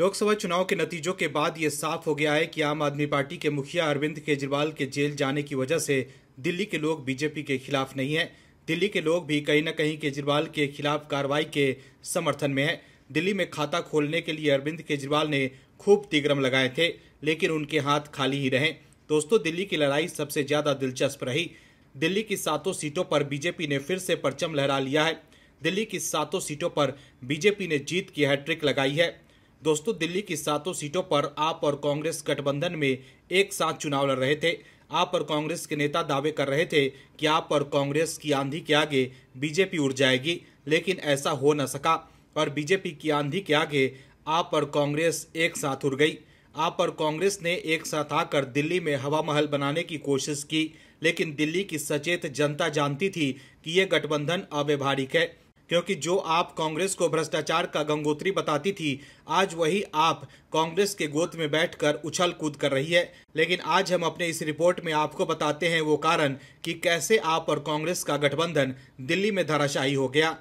लोकसभा चुनाव के नतीजों के बाद ये साफ हो गया है कि आम आदमी पार्टी के मुखिया अरविंद केजरीवाल के जेल जाने की वजह से दिल्ली के लोग बीजेपी के खिलाफ नहीं है दिल्ली के लोग भी कहीं ना कहीं केजरीवाल के खिलाफ कार्रवाई के समर्थन में है दिल्ली में खाता खोलने के लिए अरविंद केजरीवाल ने खूब तिगरम लगाए थे लेकिन उनके हाथ खाली ही रहे दोस्तों दिल्ली की लड़ाई सबसे ज्यादा दिलचस्प रही दिल्ली की सातों सीटों पर बीजेपी ने फिर से परचम लहरा लिया है दिल्ली की सातों सीटों पर बीजेपी ने जीत की हैट्रिक लगाई है दोस्तों दिल्ली की सातों सीटों पर आप और कांग्रेस गठबंधन में एक साथ चुनाव लड़ रहे थे आप और कांग्रेस के नेता दावे कर रहे थे कि आप और कांग्रेस की आंधी के आगे बीजेपी उड़ जाएगी लेकिन ऐसा हो न सका और बीजेपी की आंधी के आगे आप और कांग्रेस एक साथ उड़ गई आप और कांग्रेस ने एक साथ आकर दिल्ली में हवा महल बनाने की कोशिश की लेकिन दिल्ली की सचेत जनता जानती थी कि ये गठबंधन अव्यवहारिक है क्योंकि जो आप कांग्रेस को भ्रष्टाचार का गंगोत्री बताती थी आज वही आप कांग्रेस के गोद में बैठकर उछल कूद कर रही है लेकिन आज हम अपने इस रिपोर्ट में आपको बताते हैं वो कारण कि कैसे आप और कांग्रेस का गठबंधन दिल्ली में धराशायी हो गया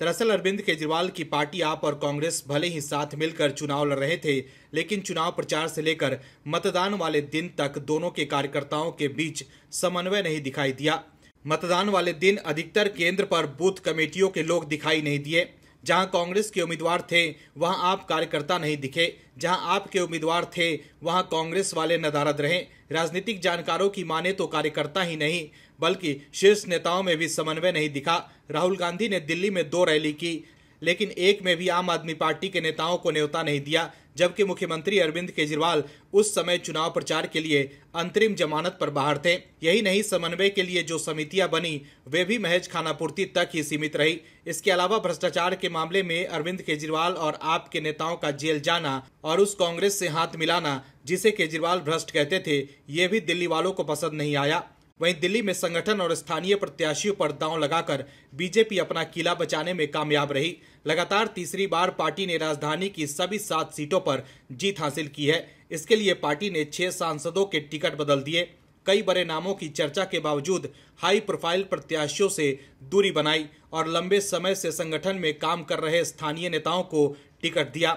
दरअसल अरविंद केजरीवाल की पार्टी आप और कांग्रेस भले ही साथ मिलकर चुनाव लड़ रहे थे लेकिन चुनाव प्रचार से लेकर मतदान वाले दिन तक दोनों के कार्यकर्ताओं के बीच समन्वय नहीं दिखाई दिया मतदान वाले दिन अधिकतर केंद्र पर बूथ कमेटियों के लोग दिखाई नहीं दिए जहां कांग्रेस के उम्मीदवार थे वहां आप कार्यकर्ता नहीं दिखे जहां आपके उम्मीदवार थे वहां कांग्रेस वाले नदारद रहे राजनीतिक जानकारों की माने तो कार्यकर्ता ही नहीं बल्कि शीर्ष नेताओं में भी समन्वय नहीं दिखा राहुल गांधी ने दिल्ली में दो रैली की लेकिन एक में भी आम आदमी पार्टी के नेताओं को न्यौता नहीं दिया जबकि मुख्यमंत्री अरविंद केजरीवाल उस समय चुनाव प्रचार के लिए अंतरिम जमानत पर बाहर थे यही नहीं समन्वय के लिए जो समितियां बनी वे भी महज खानापूर्ति तक ही सीमित रही इसके अलावा भ्रष्टाचार के मामले में अरविंद केजरीवाल और आप के नेताओं का जेल जाना और उस कांग्रेस से हाथ मिलाना जिसे केजरीवाल भ्रष्ट कहते थे ये भी दिल्ली वालों को पसंद नहीं आया वहीं दिल्ली में संगठन और स्थानीय प्रत्याशियों पर दांव लगाकर बीजेपी अपना किला बचाने में कामयाब रही लगातार तीसरी बार पार्टी ने राजधानी की सभी सात सीटों पर जीत हासिल की है इसके लिए पार्टी ने छह सांसदों के टिकट बदल दिए कई बड़े नामों की चर्चा के बावजूद हाई प्रोफाइल प्रत्याशियों से दूरी बनाई और लंबे समय से संगठन में काम कर रहे स्थानीय नेताओं को टिकट दिया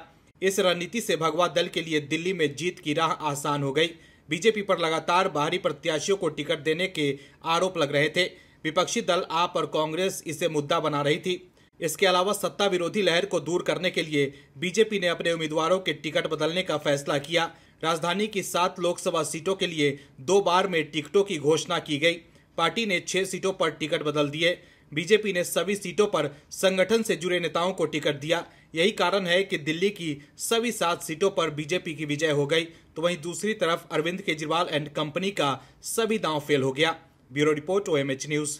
इस रणनीति से भगवा दल के लिए दिल्ली में जीत की राह आसान हो गई बीजेपी पर लगातार बाहरी प्रत्याशियों को टिकट देने के आरोप लग रहे थे विपक्षी दल आप और कांग्रेस इसे मुद्दा बना रही थी इसके अलावा सत्ता विरोधी लहर को दूर करने के लिए बीजेपी ने अपने उम्मीदवारों के टिकट बदलने का फैसला किया राजधानी की सात लोकसभा सीटों के लिए दो बार में टिकटों की घोषणा की गई पार्टी ने छह सीटों पर टिकट बदल दिए बीजेपी ने सभी सीटों पर संगठन से जुड़े नेताओं को टिकट दिया यही कारण है कि दिल्ली की सभी सात सीटों पर बीजेपी की विजय हो गई तो वहीं दूसरी तरफ अरविंद केजरीवाल एंड कंपनी का सभी दांव फेल हो गया ब्यूरो रिपोर्ट ओ न्यूज़